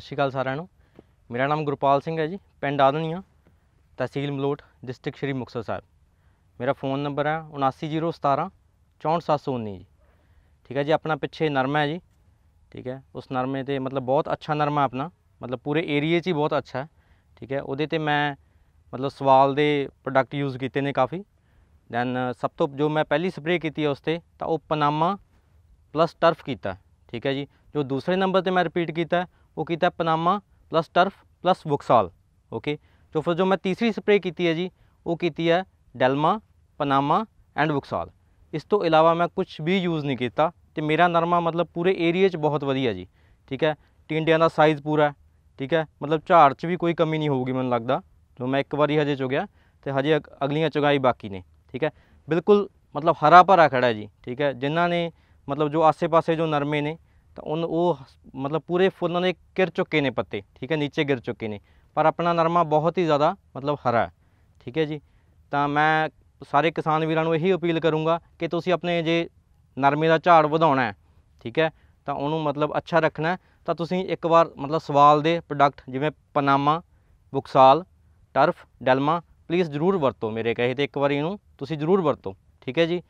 ਸਤਿ ਸ਼੍ਰੀ ਅਕਾਲ ਸਾਰਿਆਂ ਨੂੰ ਮੇਰਾ ਨਾਮ ਗੁਰਪਾਲ ਸਿੰਘ ਹੈ ਜੀ ਪਿੰਡ ਆਦਨੀਆ ਤਹਿਸੀਲ ਮਲੋਟ ਡਿਸਟ੍ਰਿਕਟ ਸ਼੍ਰੀ ਮੁਕਤਸਰ ਸਾਹਿਬ ਮੇਰਾ ਫੋਨ ਨੰਬਰ ਹੈ 79017 64719 ਜੀ ਠੀਕ ਹੈ ਜੀ ਆਪਣਾ ਪਿੱਛੇ ਨਰਮਾ ਹੈ ਜੀ ਠੀਕ ਹੈ ਉਸ ਨਰਮੇ ਤੇ ਮਤਲਬ ਬਹੁਤ ਅੱਛਾ ਨਰਮਾ ਆਪਣਾ ਮਤਲਬ ਪੂਰੇ ਏਰੀਆ 'ਚ ਹੀ ਬਹੁਤ ਅੱਛਾ ਹੈ ਠੀਕ ਹੈ ਉਹਦੇ ਤੇ ਮੈਂ ਮਤਲਬ ਸਵਾਲ ਦੇ ਪ੍ਰੋਡਕਟ ਯੂਜ਼ ਕੀਤੇ ਨੇ ਕਾਫੀ ਦੈਨ ਸਭ ਤੋਂ ਜੋ ਮੈਂ ਪਹਿਲੀ ਸਪਰੇਅ ਕੀਤੀ ਹੈ ਉਸ ਤੇ ਤਾਂ ਉਹ ਪਨਾਮਾ ਪਲੱਸ ਟਰਫ ਕੀਤਾ ਠੀਕ ਹੈ ਜੀ ਜੋ ਦੂਸਰੇ ਨੰਬਰ ਤੇ ਮੈਂ ਰਿਪੀਟ ਕੀਤਾ ਉਹ ਕੀਤਾ ਪਨਾਮਾ ਪਲੱਸ ਟਰਫ ਪਲੱਸ ਵੁਕਸਾਲ ਓਕੇ ਜੋ ਫਿਰ ਜੋ ਮੈਂ ਤੀਸਰੀ ਸਪਰੇ ਕੀਤੀ ਹੈ ਜੀ ਉਹ ਕੀਤੀ ਹੈ ਡੈਲਮਾ ਪਨਾਮਾ ਐਂਡ ਵੁਕਸਾਲ ਇਸ ਤੋਂ ਇਲਾਵਾ ਮੈਂ ਕੁਝ ਵੀ ਯੂਜ਼ ਨਹੀਂ ਕੀਤਾ ਤੇ ਮੇਰਾ ਨਰਮਾ ਮਤਲਬ ਪੂਰੇ ਏਰੀਆ 'ਚ ਬਹੁਤ ਵਧੀਆ ਜੀ ਠੀਕ ਹੈ ਟਿੰਡਿਆਂ ਦਾ ਸਾਈਜ਼ ਪੂਰਾ ਠੀਕ ਹੈ ਮਤਲਬ ਝਾੜ 'ਚ ਵੀ ਕੋਈ ਕਮੀ ਨਹੀਂ ਹੋਊਗੀ ਮੈਨੂੰ ਲੱਗਦਾ ਜੋ ਮੈਂ ਇੱਕ ਵਾਰੀ ਹਜੇ ਚੁਗਿਆ ਤੇ ਹਜੇ ਅਗਲੀਆਂ ਚੁਗਾਈ ਬਾਕੀ ਨੇ ਠੀਕ ਹੈ ਬਿਲਕੁਲ ਮਤਲਬ ਹਰਾ ਭਰਾ ਖੜਾ ਜੀ ਠੀਕ ਹੈ ਜਿਨ੍ਹਾਂ ਨੇ ਮਤਲਬ ਜੋ ਆਸੇ-ਪਾਸੇ ਜੋ ਨਰਮੇ ਨੇ ਤਾਂ ਉਹ ਉਹ ਮਤਲਬ ਪੂਰੇ ਫੁੱਲ ਨੇ ਦੇ ਚੁੱਕੇ ਨੇ ਪੱਤੇ ਠੀਕ ਹੈ ਨੀਚੇ ਗਿਰ ਚੁੱਕੇ ਨੇ ਪਰ ਆਪਣਾ ਨਰਮਾ ਬਹੁਤ ਹੀ ਜ਼ਿਆਦਾ ਮਤਲਬ ਹਰਾ ਠੀਕ ਹੈ ਜੀ ਤਾਂ ਮੈਂ ਸਾਰੇ ਕਿਸਾਨ ਵੀਰਾਂ ਨੂੰ ਇਹੀ ਅਪੀਲ ਕਰੂੰਗਾ ਕਿ ਤੁਸੀਂ ਆਪਣੇ ਜੇ ਨਰਮੇ ਦਾ ਝਾੜ ਵਧਾਉਣਾ ਹੈ ਠੀਕ ਹੈ ਤਾਂ ਉਹਨੂੰ ਮਤਲਬ ਅੱਛਾ ਰੱਖਣਾ ਤਾਂ ਤੁਸੀਂ ਇੱਕ ਵਾਰ ਮਤਲਬ ਸਵਾਲ ਦੇ ਪ੍ਰੋਡਕਟ ਜਿਵੇਂ ਪਨਾਮਾ ਬੁਕਸਾਲ ਟਰਫ ਡੈਲਮਾ ਪਲੀਜ਼ ਜ਼ਰੂਰ ਵਰਤੋ ਮੇਰੇ ਕਹੇ ਤੇ ਇੱਕ ਵਾਰ ਇਹਨੂੰ ਤੁਸੀਂ ਜ਼ਰੂਰ ਵਰਤੋ ਠੀਕ ਹੈ ਜੀ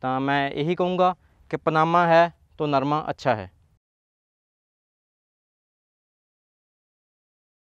ਤਾਂ ਮੈਂ ਇਹੀ ਕਹੂੰਗਾ ਕਿ ਪਨਾਮਾ ਹੈ ਤਾਂ ਨਰਮਾ ਅੱਛਾ ਹੈ